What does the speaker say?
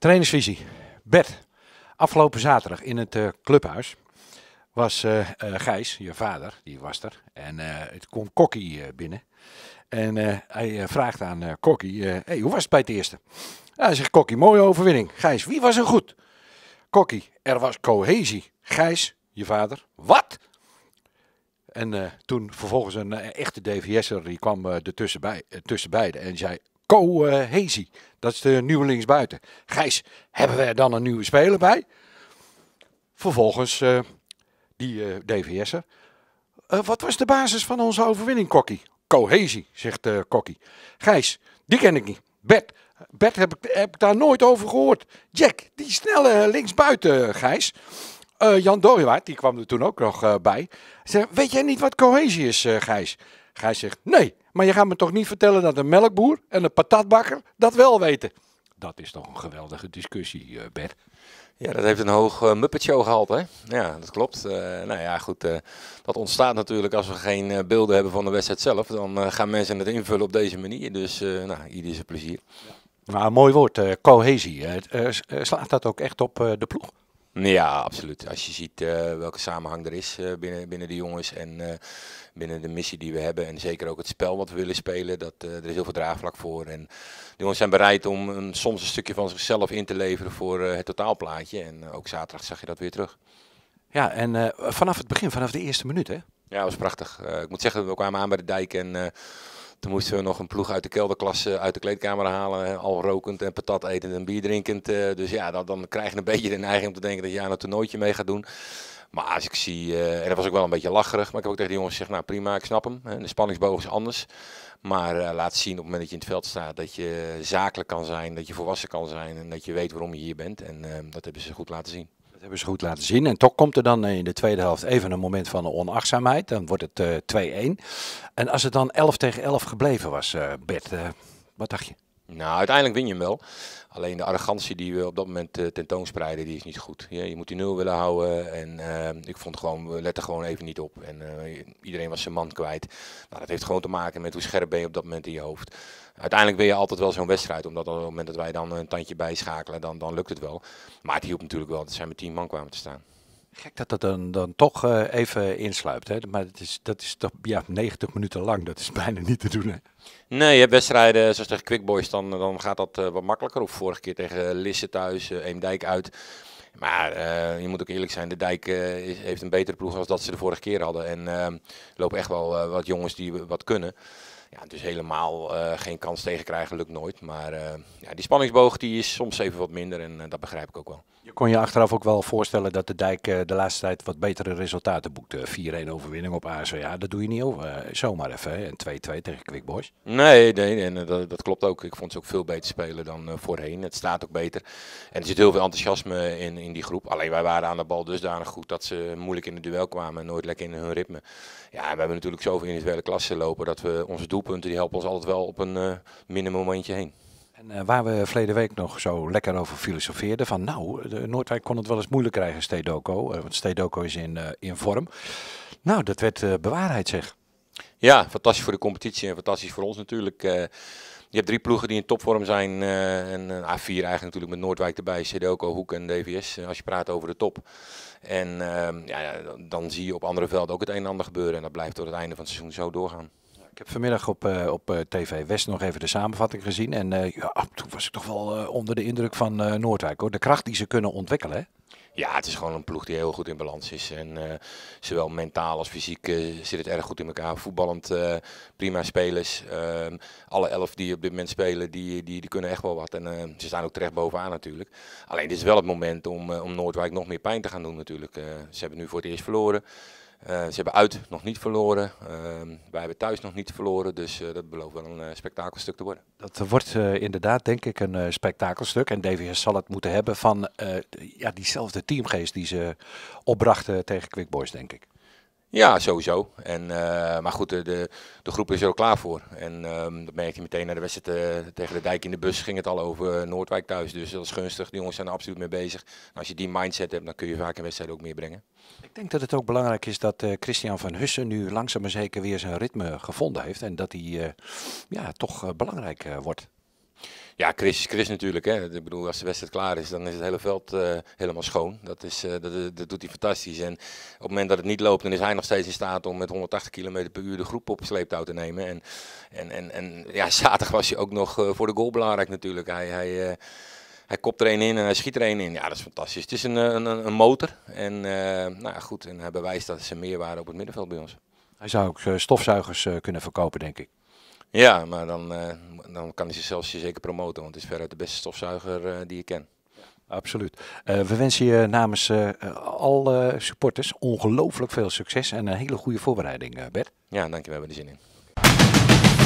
Trainersvisie. Bed. afgelopen zaterdag in het eh, clubhuis was eh, eh, Gijs, je vader, die was er. En het komt Kokkie binnen. En hij vraagt aan Kokkie, hey, hoe was het bij het eerste? hij zegt, Kokkie, mooie overwinning. Gijs, wie was er goed? Kokkie, er was cohesie. Gijs, je vader, wat? En toen vervolgens een echte DVS'er, die kwam er tussen bij, tussen beiden en zei, Co eh, Hazy. Dat is de nieuwe linksbuiten. Gijs, hebben we er dan een nieuwe speler bij? Vervolgens eh, die uh, eh, DVS'er. wat was de basis van onze overwinning, Kokkie? Cohesie, zegt uh, Kokkie. Gijs, die ken ik niet. Bert, Bert heb ik, heb daar nooit over gehoord. Jack, die snelle linksbuiten, Gijs. Jan Dooyewaard, die kwam er toen ook nog bij. Zeg, weet jij niet wat cohesie is, Gijs? Hij zegt, nee, maar je gaat me toch niet vertellen dat een melkboer en een patatbakker dat wel weten. Dat is toch een geweldige discussie, eh, Bert. Ja, dat heeft een hoog uh, Muppet Show gehaald, hè? Ja, dat klopt. Eh, nou ja, goed, dat ontstaat natuurlijk als we geen beelden hebben van de wedstrijd zelf. Dan gaan mensen het invullen op deze manier. Dus, nou, ieder zijn plezier. Ja. Nou, mooi woord, cohesie. slaat dat ook echt op de ploeg? Ja, absoluut. Als je ziet eh, welke samenhang er is eh, binnen, binnen de jongens en eh, binnen de missie die we hebben. En zeker ook het spel wat we willen spelen. Dat, er is heel veel draagvlak voor. En de jongens zijn bereid om een, soms een stukje van zichzelf in te leveren voor het totaalplaatje. En ook zaterdag zag je dat weer terug. Ja, en vanaf het begin, vanaf de eerste minuut hè? Ja, dat was prachtig. ik moet zeggen, we kwamen aan bij de dijk en toen moesten we nog een ploeg uit de kelderklasse eh, uit de kleedkamer halen. Al rokend en patat etend en bier drinkend. Eh, dus ja, dan, krijg je een beetje de neiging om te denken dat je aan een toernooitje mee gaat doen. Maar als ik zie, eh, en dat was ook wel een beetje lacherig, maar ik heb ook tegen die jongens gezegd, nou prima, ik snap hem. De spanningsboog is anders. Maar laat zien op het moment dat je in het veld staat, dat je zakelijk kan zijn, dat je volwassen kan zijn en dat je weet waarom je hier bent. En dat hebben ze goed laten zien. Dat hebben ze goed laten zien. En toch komt er dan in de tweede helft even een moment van onachtzaamheid. Dan wordt het 2-1. Eh, en als het dan 11 tegen 11 gebleven was, eh, Bert, eh, wat dacht je? Nou, uiteindelijk win je hem wel. Alleen de arrogantie die we op dat moment uh, tentoonspreiden, die is niet goed. Ja, je moet die nul willen houden. En eh, ik vond gewoon, we letten gewoon even niet op. En eh, iedereen was zijn man kwijt. Nou, dat heeft gewoon te maken met hoe scherp ben je op dat moment in je hoofd. Uiteindelijk ben je altijd wel zo'n wedstrijd. Omdat op het moment dat wij dan een tandje bijschakelen, dan, dan lukt het wel. Maar het hielp natuurlijk wel dat zij met tien man kwamen te staan. Gek dat dat dan, dan toch eh, even insluipt. Hè? Maar dat is, dat is toch ja, 90 minuten lang. Dat is bijna niet te doen. Hè? Nee, je hebt wedstrijden zoals tegen Quick Boys. Dan, dan gaat dat eh, wat makkelijker. Of vorige keer tegen eh, Lisse thuis, Eemdijk uit. Maar je moet ook eerlijk zijn, de Dijk heeft een betere ploeg als dat ze de vorige keer hadden. En uh, lopen echt wel wat jongens die wat kunnen. Ja, dus helemaal geen kans tegen krijgen lukt nooit. Maar ja, die spanningsboog die is soms even wat minder en dat begrijp ik ook wel. Je kon je achteraf ook wel voorstellen dat de Dijk eh, de laatste tijd wat betere resultaten boekte. 4-1 overwinning op ASO. Ja, dat doe je niet over, eh, zomaar even. En 2-2 tegen Quick Boys. Nee, nee en dat, dat, klopt ook. Ik vond ze ook veel beter spelen dan eh, voorheen. Het staat ook beter. En er zit heel veel enthousiasme in, in die groep. Alleen wij waren aan de bal dusdanig goed dat ze moeilijk in het duel kwamen. En nooit lekker in hun ritme. Ja, we hebben natuurlijk zoveel individuele klasse lopen dat we onze doelpunten die helpen ons altijd wel op een uh, minder momentje heen. En eh, waar we verleden week nog zo lekker over filosofeerden, van nou, Noordwijk kon het wel eens moeilijk krijgen, Stedoco. Eh, want Stedoco is in, eh, in vorm. Nou, dat werd bewaarheid zeg. Ja, fantastisch voor de competitie en fantastisch voor ons natuurlijk. je hebt drie ploegen die in topvorm zijn. Uh, en A4 eigenlijk natuurlijk met Noordwijk erbij, Sedoko, Hoek en DVS. Als je praat over de top. En ehm, ja, dan zie je op andere velden ook het een en ander gebeuren. En dat blijft door het einde van het seizoen zo doorgaan. Ik heb vanmiddag op, eh, op eh, TV West nog even de samenvatting gezien. En eh, ja, toen was ik toch wel onder de indruk van Noordwijk. Hoor. De kracht die ze kunnen ontwikkelen. Hè? Ja, het is gewoon een ploeg die heel goed in balans is. En zowel mentaal als fysiek zit het erg goed in elkaar. Voetballend prima spelers. Ehm, alle elf die op dit moment spelen, die, die, die kunnen echt wel wat. En ze staan ook terecht bovenaan natuurlijk. Alleen dit is wel het moment om, om Noordwijk nog meer pijn te gaan doen natuurlijk. ze hebben nu voor het eerst verloren. Eh, ze hebben uit nog niet verloren. Ehm, wij hebben thuis nog niet verloren. Dus eh, dat belooft wel een eh, spektakelstuk te worden. Dat wordt inderdaad, denk ik, een spektakelstuk. En DVS zal het moeten hebben van ja, diezelfde teamgeest die ze opbrachten tegen Quick Boys, denk ik. Ja, sowieso. En, eh, maar goed, de, de, groep is er ook klaar voor. En ehm, dat merk je meteen naar de wedstrijd eh, tegen de dijk in de bus. Ging het al over eh, Noordwijk thuis. Dus dat is gunstig. Die jongens zijn er absoluut mee bezig. als je die mindset hebt, dan kun je vaak een wedstrijd ook meer brengen. Ik denk dat het ook belangrijk is dat Christian van Hussen nu langzaam maar zeker weer zijn ritme gevonden heeft. En dat hij ja, toch belangrijk wordt. Ja, Chris is Chris natuurlijk. Hè. Ik bedoel, als de wedstrijd klaar is, dan is het hele veld eh, helemaal schoon. Dat, is, eh, dat, dat, doet hij fantastisch. En op het moment dat het niet loopt, dan is hij nog steeds in staat om met 180 km per uur de groep op sleeptouw te nemen. En, en, en, en ja, zaterdag was hij ook nog eh, voor de goal belangrijk natuurlijk. Hij, hij, hij kopt er een in en hij schiet er een in. Ja, dat is fantastisch. Het is een, een, een motor. En, nou, goed, en hij bewijst dat ze meer waren op het middenveld bij ons. Hij zou ook stofzuigers kunnen verkopen, denk ik. Ja, maar dan, kan eh, dan kan hij zichzelf zeker promoten, want het is veruit de beste stofzuiger eh, die je kent. Absoluut. Eh, we wensen je namens alle supporters ongelooflijk veel succes en een hele goede voorbereiding, Bert. Ja, dankjewel, we hebben er zin in.